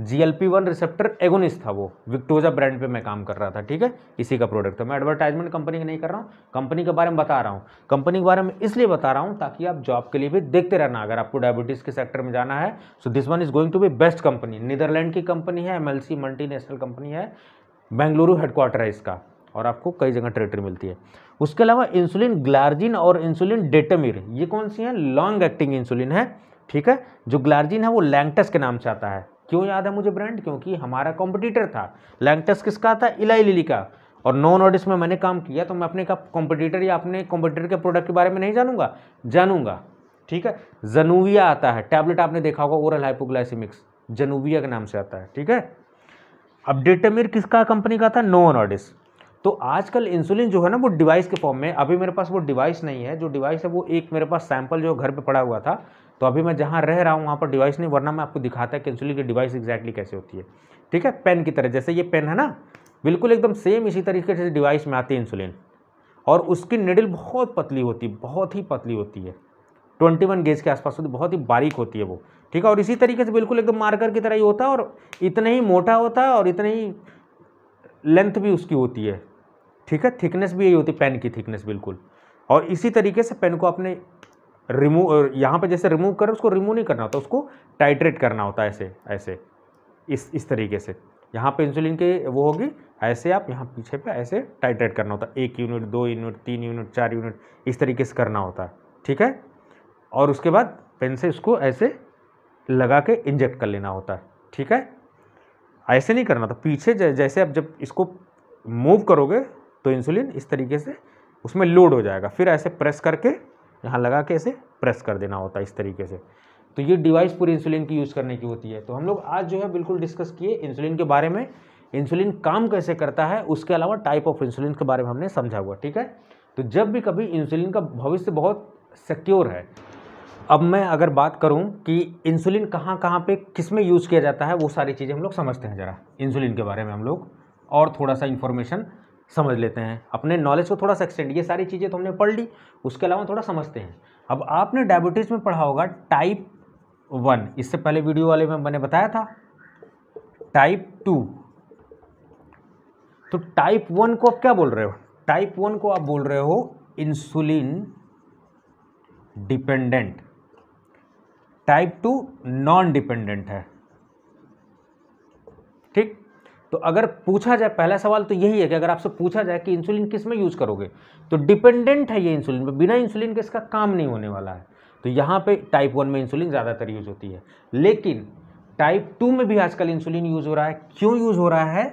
G L P one receptor agonist था वो विक्टोजा ब्रांड पे मैं काम कर रहा था ठीक है इसी का प्रोडक्ट था मैं एडवर्टाइजमेंट कंपनी का नहीं कर रहा हूँ कंपनी के बारे में बता रहा हूँ कंपनी के बारे में इसलिए बता रहा हूँ ताकि आप जॉब के लिए भी देखते रहना अगर आपको डायबिटीज़ के सेक्टर में जाना है so this one is going to be best company Netherland की कंपनी है M L C national company है बेंगलुरु हेडक्वार्टर है इसका और आपको कई जगह टेरेटरी मिलती है उसके अलावा इंसुलिन ग्लार्जिन और इंसुलिन डेटमिर ये कौन सी है लॉन्ग एक्टिंग इंसुलिन है ठीक है जो ग्लार्जिन है वो लैंगटस के नाम से आता है क्यों याद है मुझे ब्रांड क्योंकि हमारा कॉम्पिटिटर था लैंगटस किसका था इलाई लिली का और नॉन नोटिस में मैंने काम किया तो मैं अपने का कॉम्पिटिटर या अपने कॉम्पिटिटर के प्रोडक्ट के बारे में नहीं जानूंगा जानूंगा ठीक है जनूविया आता है टैबलेट आपने देखा होगा ओरल हाइपोग्लाइसिमिक्स जनूविया के नाम से आता है ठीक है अब डेटामिर किसका कंपनी का था नो ऑडिस तो आजकल इंसुलिन जो है ना वो डिवाइस के फॉर्म में अभी मेरे पास वो डिवाइस नहीं है जो डिवाइस है वो एक मेरे पास सैंपल जो घर पे पड़ा हुआ था तो अभी मैं जहाँ रह रहा हूँ वहाँ पर डिवाइस नहीं वरना मैं आपको दिखाता है इंसुलिन की डिवाइस एग्जैक्टली कैसे होती है ठीक है पेन की तरह जैसे ये पेन है ना बिल्कुल एकदम सेम इसी तरीके से डिवाइस में आती है इंसुलिन और उसकी निडिल बहुत पतली होती है बहुत ही पतली होती है ट्वेंटी वन गेज के आसपास होती बहुत ही बारीक होती है वो ठीक है और इसी तरीके से बिल्कुल एकदम मार्कर की तरह ही होता है और इतना ही मोटा होता है और इतना ही लेंथ भी उसकी होती है ठीक है थिकनेस भी यही होती है पेन की थिकनेस बिल्कुल और इसी तरीके से पेन को आपने रिमूव यहाँ पे जैसे रिमूव कर उसको रिमूव नहीं करना होता उसको टाइट्रेट करना होता है ऐसे ऐसे इस इस तरीके से यहाँ पे इंसुलिन के वो होगी ऐसे आप यहाँ पीछे पे ऐसे टाइट्रेट करना होता है एक यूनिट दो यूनिट तीन यूनिट चार यूनिट इस तरीके से करना होता है ठीक है और उसके बाद पेन से इसको ऐसे लगा के इंजेक्ट कर लेना होता है ठीक है ऐसे नहीं करना होता पीछे जैसे आप जब इसको मूव करोगे तो इंसुलिन इस तरीके से उसमें लोड हो जाएगा फिर ऐसे प्रेस करके यहाँ लगा के इसे प्रेस कर देना होता है इस तरीके से तो ये डिवाइस पूरी इंसुलिन की यूज़ करने की होती है तो हम लोग आज जो है बिल्कुल डिस्कस किए इंसुलिन के बारे में इंसुलिन काम कैसे करता है उसके अलावा टाइप ऑफ इंसुलिन के बारे में हमने समझा हुआ ठीक है तो जब भी कभी इंसुलिन का भविष्य बहुत सिक्योर है अब मैं अगर बात करूं कि इंसुलिन कहाँ कहाँ पे किस में यूज़ किया जाता है वो सारी चीज़ें हम लोग समझते हैं ज़रा इंसुलिन के बारे में हम लोग और थोड़ा सा इन्फॉर्मेशन समझ लेते हैं अपने नॉलेज को थोड़ा सा एक्सटेंड ये सारी चीज़ें तो हमने पढ़ ली उसके अलावा थोड़ा समझते हैं अब आपने डायबिटीज़ में पढ़ा होगा टाइप वन इससे पहले वीडियो वाले में मैंने बताया था टाइप टू तो टाइप वन को आप क्या बोल रहे हो टाइप वन को आप बोल रहे हो insulin dependent type two non dependent है तो अगर पूछा जाए पहला सवाल तो यही है कि अगर आपसे पूछा जाए कि इंसुलिन किस में यूज़ करोगे तो डिपेंडेंट है ये इंसुलिन पर बिना इंसुलिन के इसका काम नहीं होने वाला है तो यहाँ पे टाइप वन में इंसुलिन ज़्यादातर यूज़ होती है लेकिन टाइप टू में भी आजकल इंसुलिन यूज़ हो रहा है क्यों यूज़ हो रहा है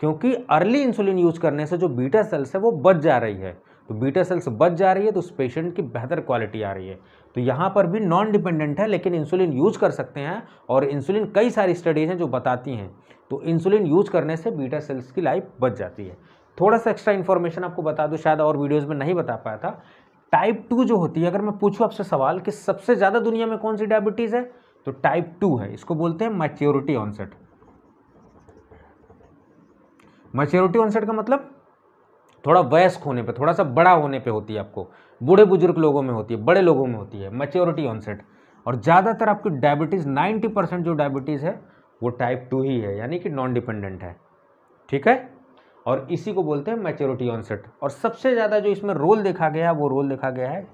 क्योंकि अर्ली इंसुलिन यूज़ करने से जो बीटा सेल्स है वो बच जा रही है तो बीटा सेल्स बच जा रही है तो उस पेशेंट की बेहतर क्वालिटी आ रही है तो यहाँ पर भी नॉन डिपेंडेंट है लेकिन इंसुलिन यूज़ कर सकते हैं और इंसुलिन कई सारी स्टडीज़ हैं जो बताती हैं तो इंसुलिन यूज़ करने से बीटा सेल्स की लाइफ बच जाती है थोड़ा सा एक्स्ट्रा इन्फॉर्मेशन आपको बता दूँ शायद और वीडियोज़ में नहीं बता पाया था टाइप टू जो होती है अगर मैं पूछूँ आपसे सवाल कि सबसे ज़्यादा दुनिया में कौन सी डायबिटीज़ है तो टाइप टू है इसको बोलते हैं मैच्योरिटी ऑनसेट मैच्योरिटी ऑनसेट का मतलब थोड़ा वयस्क होने पे थोड़ा सा बड़ा होने पे होती है आपको बूढ़े बुजुर्ग लोगों में होती है बड़े लोगों में होती है मेच्योरिटी ऑनसेट और ज़्यादातर आपकी डायबिटीज़ नाइन्टी परसेंट जो डायबिटीज़ है वो टाइप टू ही है यानी कि नॉन डिपेंडेंट है ठीक है और इसी को बोलते हैं मेच्योरिटी ऑनसेट और सबसे ज़्यादा जो इसमें रोल देखा गया है वो रोल देखा गया है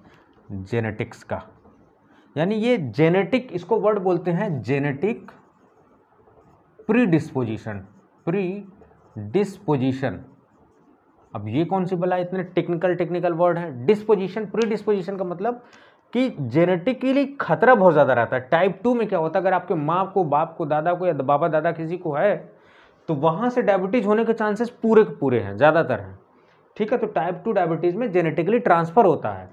जेनेटिक्स का यानी ये जेनेटिक इसको वर्ड बोलते हैं genetic predisposition predisposition अब ये कौन सी बला इतने टेक्निकल टेक्निकल वर्ड है डिस्पोजिशन प्री डिस्पोजिशन का मतलब कि जेनेटिकली खतरा बहुत ज़्यादा रहता है टाइप टू में क्या होता है अगर आपके माँ को बाप को दादा को या बाबा दादा किसी को है तो वहाँ से डायबिटीज़ होने के चांसेस पूरे के पूरे हैं ज़्यादातर हैं ठीक है तो टाइप टू डायबिटीज़ में जेनेटिकली ट्रांसफ़र होता है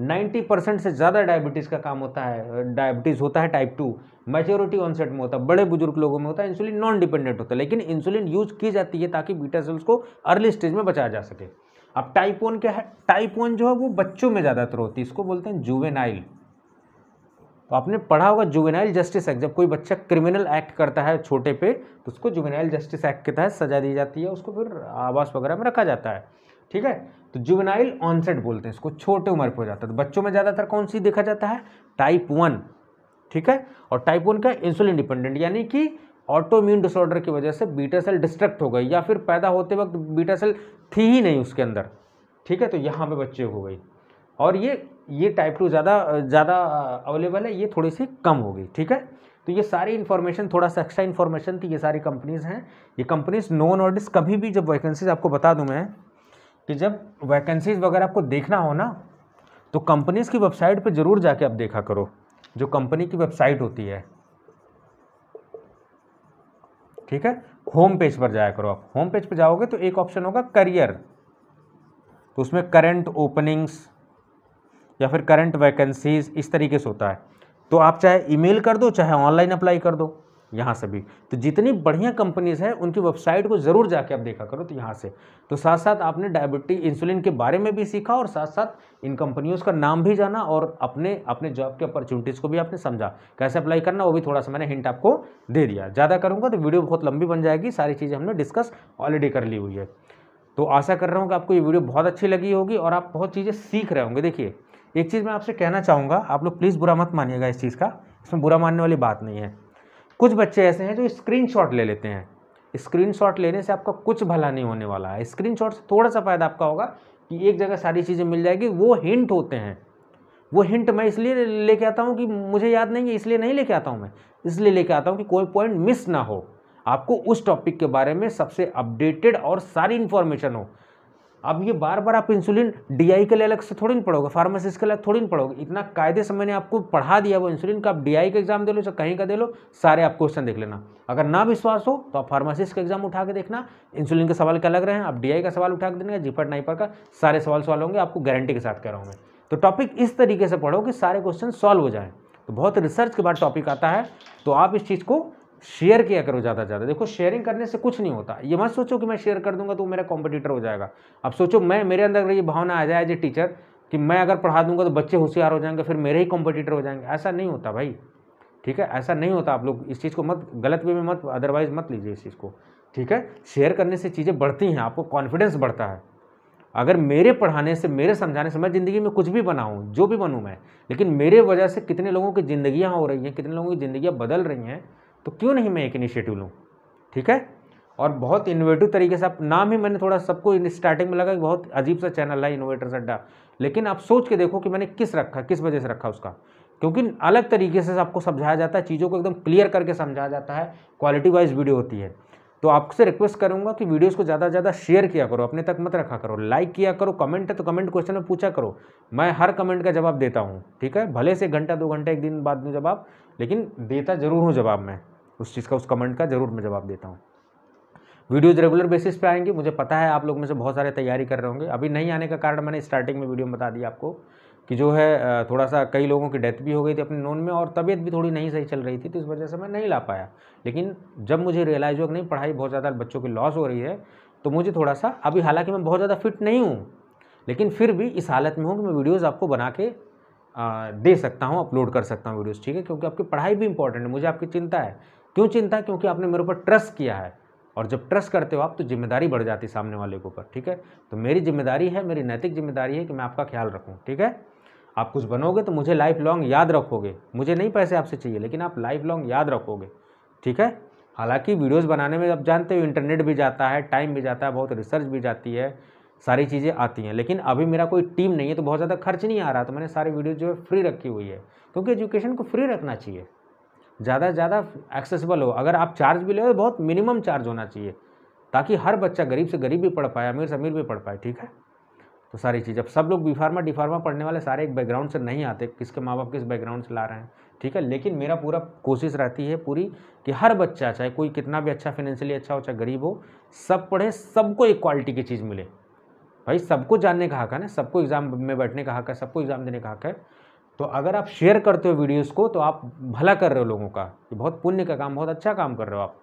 90 परसेंट से ज़्यादा डायबिटीज़ का काम होता है डायबिटीज़ होता है टाइप टू मेजोरिटी ऑनसेट में होता है बड़े बुजुर्ग लोगों में होता है इंसुलिन नॉन डिपेंडेंट होता है लेकिन इंसुलिन यूज की जाती है ताकि बीटा सेल्स को अर्ली स्टेज में बचाया जा सके अब टाइप वन क्या है टाइप वन जो है वो बच्चों में ज़्यादातर होती है इसको बोलते हैं जुवेनाइल तो आपने पढ़ा होगा जुवेनाइल जस्टिस एक्ट जब कोई बच्चा क्रिमिनल एक्ट करता है छोटे पे तो उसको जुवेनाइल जस्टिस एक्ट के तहत सजा दी जाती है उसको फिर आवास वगैरह में रखा जाता है ठीक है तो जुवेनाइल ऑनसेट बोलते हैं इसको छोटे उम्र पर हो जाता है तो बच्चों में ज़्यादातर कौन सी देखा जाता है टाइप वन ठीक है और टाइप वन का इंसुलिन डिपेंडेंट यानी कि ऑटोम्यून डिसऑर्डर की वजह से बीटा सेल डिस्ट्रक्ट हो गई या फिर पैदा होते वक्त बीटा सेल थी ही नहीं उसके अंदर ठीक है तो यहाँ पे बच्चे हो गई और ये ये टाइप टू ज़्यादा ज़्यादा अवेलेबल है ये थोड़ी सी कम हो गई ठीक है तो ये सारी इन्फॉर्मेशन थोड़ा सा एक्स्ट्रा इन्फॉर्मेशन थी ये सारी कंपनीज़ हैं ये कंपनीज़ नोन और डिस कभी भी जब वैकेंसीज आपको बता दूँ मैं कि जब वैकेंसीज़ वगैरह आपको देखना हो ना तो कंपनीज़ की वेबसाइट पे ज़रूर जाके आप देखा करो जो कंपनी की वेबसाइट होती है ठीक है होम पेज पर जाया करो आप होम पेज पर जाओगे तो एक ऑप्शन होगा करियर तो उसमें करंट ओपनिंग्स या फिर करंट वैकेंसीज इस तरीके से होता है तो आप चाहे ईमेल कर दो चाहे ऑनलाइन अप्लाई कर दो यहाँ से भी तो जितनी बढ़िया कंपनीज़ हैं उनकी वेबसाइट को ज़रूर जाके आप देखा करो तो यहाँ से तो साथ साथ आपने डायबिटीज इंसुलिन के बारे में भी सीखा और साथ साथ इन कंपनियों का नाम भी जाना और अपने अपने जॉब की अपॉर्चुनिटीज़ को भी आपने समझा कैसे अप्लाई करना वो भी थोड़ा सा मैंने हिंट आपको दे दिया ज़्यादा करूँगा तो वीडियो बहुत लंबी बन जाएगी सारी चीज़ें हमने डिस्कस ऑलरेडी कर ली हुई है तो आशा कर रहा हूँ कि आपको ये वीडियो बहुत अच्छी लगी होगी और आप बहुत चीज़ें सीख रहे होंगे देखिए एक चीज़ मैं आपसे कहना चाहूँगा आप लोग प्लीज़ बुरा मत मानिएगा इस चीज़ का इसमें बुरा मानने वाली बात नहीं है कुछ बच्चे ऐसे हैं जो स्क्रीनशॉट ले लेते हैं स्क्रीनशॉट लेने से आपका कुछ भला नहीं होने वाला है स्क्रीनशॉट से थोड़ा सा फ़ायदा आपका होगा कि एक जगह सारी चीज़ें मिल जाएगी वो हिंट होते हैं वो हिंट मैं इसलिए लेके आता हूँ कि मुझे याद नहीं है इसलिए नहीं लेके आता हूँ मैं इसलिए लेके आता हूँ कि कोई पॉइंट मिस ना हो आपको उस टॉपिक के बारे में सबसे अपडेटेड और सारी इन्फॉर्मेशन हो अब ये बार बार आप इंसुलिन डीआई के लिए अलग से थोड़ी नहीं पढ़ोगे फार्मासिस्ट के अलग थोड़ी नहीं पढ़ोगे इतना कायदे से मैंने आपको पढ़ा दिया वो इंसुलिन का आप डीआई का एग्जाम दे लो चाहे कहीं का दे लो सारे आप क्वेश्चन देख लेना अगर ना विश्वास हो तो आप फार्मासिस्ट का एग्जाम उठा के देखना इंसुलिन के सवाल क्या लग रहे हैं आप डी का सवाल उठा के देना जीपर नाइपर का सारे सवाल सवाल होंगे आपको गारंटी के साथ कह रहा हूँ मैं तो टॉपिक इस तरीके से पढ़ो कि सारे क्वेश्चन सॉल्व हो जाए तो बहुत रिसर्च के बाद टॉपिक आता है तो आप इस चीज़ को शेयर किया करो ज़्यादा ज़्यादा देखो शेयरिंग करने से कुछ नहीं होता ये मत सोचो कि मैं शेयर कर दूंगा तो मेरा कॉम्पिटिटर हो जाएगा अब सोचो मैं मेरे अंदर ये भावना आ जाए एज ए टीचर कि मैं अगर पढ़ा दूंगा तो बच्चे होशियार हो जाएंगे फिर मेरे ही कॉम्पिटिटर हो जाएंगे ऐसा नहीं होता भाई ठीक है ऐसा नहीं होता आप लोग इस चीज़ को मत गलत वे में मत अदरवाइज़ मत लीजिए इस चीज़ को ठीक है शेयर करने से चीज़ें बढ़ती हैं आपको कॉन्फिडेंस बढ़ता है अगर मेरे पढ़ाने से मेरे समझाने से मैं ज़िंदगी में कुछ भी बनाऊँ जो भी बनूँ मैं लेकिन मेरे वजह से कितने लोगों की ज़िंदियाँ हो रही हैं कितने लोगों की ज़िंदियाँ बदल रही हैं तो क्यों नहीं मैं एक इनिशिएटिव लूँ ठीक है और बहुत इनोवेटिव तरीके से आप नाम ही मैंने थोड़ा सबको स्टार्टिंग में लगा कि बहुत अजीब सा चैनल है इनोवेटर अड्डा लेकिन आप सोच के देखो कि मैंने किस रखा किस वजह से रखा उसका क्योंकि अलग तरीके से आपको समझाया जाता है चीज़ों को एकदम क्लियर करके समझाया जाता है क्वालिटी वाइज वीडियो होती है तो आपसे रिक्वेस्ट करूंगा कि वीडियोस को ज़्यादा से ज़्यादा शेयर किया करो अपने तक मत रखा करो लाइक किया करो कमेंट है तो कमेंट क्वेश्चन में पूछा करो मैं हर कमेंट का जवाब देता हूँ ठीक है भले से घंटा दो घंटा एक दिन बाद में जवाब लेकिन देता ज़रूर हूँ जवाब मैं उस चीज़ का उस कमेंट का ज़रूर मैं जवाब देता हूँ वीडियोज रेगुलर बेसिस पे आएंगे मुझे पता है आप लोग में से बहुत सारे तैयारी कर रहे होंगे अभी नहीं आने का कारण मैंने स्टार्टिंग में वीडियो में बता दिया आपको कि जो है थोड़ा सा कई लोगों की डेथ भी हो गई थी अपने नोन में और तबीयत भी थोड़ी नहीं सही चल रही थी तो इस वजह से मैं नहीं ला पाया लेकिन जब मुझे रियलाइज़ हुआ कि नहीं पढ़ाई बहुत ज़्यादा बच्चों की लॉस हो रही है तो मुझे थोड़ा सा अभी हालांकि मैं बहुत ज़्यादा फिट नहीं हूँ लेकिन फिर भी इस हालत में हूँ कि मैं वीडियोज़ आपको बना के दे सकता हूँ अपलोड कर सकता हूँ वीडियोज़ ठीक है क्योंकि आपकी पढ़ाई भी इंपॉर्टेंट है मुझे आपकी चिंता है क्यों चिंता है क्योंकि आपने मेरे ऊपर ट्रस्ट किया है और जब ट्रस्ट करते हो आप तो जिम्मेदारी बढ़ जाती है सामने वाले के ऊपर ठीक है तो मेरी जिम्मेदारी है मेरी नैतिक जिम्मेदारी है कि मैं आपका ख्याल रखूँ ठीक है आप कुछ बनोगे तो मुझे लाइफ लॉन्ग याद रखोगे मुझे नहीं पैसे आपसे चाहिए लेकिन आप लाइफ लॉन्ग याद रखोगे ठीक है हालांकि वीडियोस बनाने में आप जानते हो इंटरनेट भी जाता है टाइम भी जाता है बहुत रिसर्च भी जाती है सारी चीज़ें आती हैं लेकिन अभी मेरा कोई टीम नहीं है तो बहुत ज़्यादा खर्च नहीं आ रहा तो मैंने सारी वीडियो जो है फ्री रखी हुई है क्योंकि एजुकेशन को फ्री रखना चाहिए ज़्यादा से ज़्यादा एक्सेसिबल हो अगर आप चार्ज भी ले तो बहुत मिनिमम चार्ज होना चाहिए ताकि हर बच्चा गरीब से गरीब भी पढ़ पाए अमीर से अमीर भी पढ़ पाए ठीक है तो सारी चीज़ अब सब लोग बी फार्मा डी फार्मा पढ़ने वाले सारे एक बैकग्राउंड से नहीं आते किसके माँ बाप किस बैकग्राउंड से ला रहे हैं ठीक है लेकिन मेरा पूरा कोशिश रहती है पूरी कि हर बच्चा चाहे कोई कितना भी अच्छा फाइनेंशियली अच्छा हो चाहे गरीब हो सब पढ़े सबको एक क्वालिटी की चीज़ मिले भाई सबको जानने का हक है ना सबको एग्ज़ाम में बैठने का हक है सबको एग्ज़ाम देने का हक है तो अगर आप शेयर करते हो वीडियोस को तो आप भला कर रहे हो लोगों का ये बहुत पुण्य का काम बहुत अच्छा काम कर रहे हो आप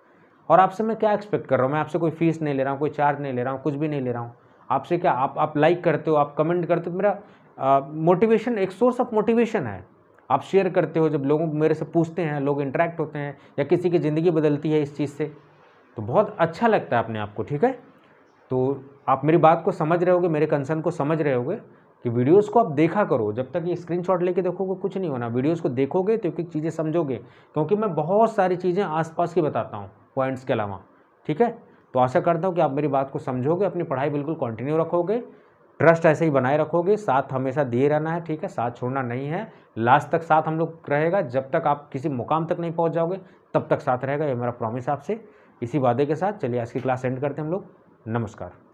और आपसे मैं क्या एक्सपेक्ट कर रहा हूँ मैं आपसे कोई फीस नहीं ले रहा हूँ कोई चार्ज नहीं ले रहा हूँ कुछ भी नहीं ले रहा हूँ आपसे क्या आप आप लाइक करते हो आप कमेंट करते हो मेरा मोटिवेशन एक सोर्स ऑफ मोटिवेशन है आप शेयर करते हो जब लोग मेरे से पूछते हैं लोग इंटरेक्ट होते हैं या किसी की ज़िंदगी बदलती है इस चीज़ से तो बहुत अच्छा लगता है अपने आप को ठीक है तो आप मेरी बात को समझ रहे होगे मेरे कंसर्न को समझ रहे होगे कि वीडियोस को आप देखा करो जब तक ये स्क्रीनशॉट लेके देखोगे कुछ नहीं होना वीडियोस को देखोगे तो एक चीज़ें समझोगे क्योंकि मैं बहुत सारी चीज़ें आसपास की बताता हूँ पॉइंट्स के अलावा ठीक है तो आशा करता हूँ कि आप मेरी बात को समझोगे अपनी पढ़ाई बिल्कुल कंटिन्यू रखोगे ट्रस्ट ऐसे ही बनाए रखोगे साथ हमेशा दिए रहना है ठीक है साथ छोड़ना नहीं है लास्ट तक साथ हम लोग रहेगा जब तक आप किसी मुकाम तक नहीं पहुँच जाओगे तब तक साथ रहेगा ये मेरा प्रॉमिस आपसे इसी वादे के साथ चलिए आज की क्लास एंड करते हैं हम लोग नमस्कार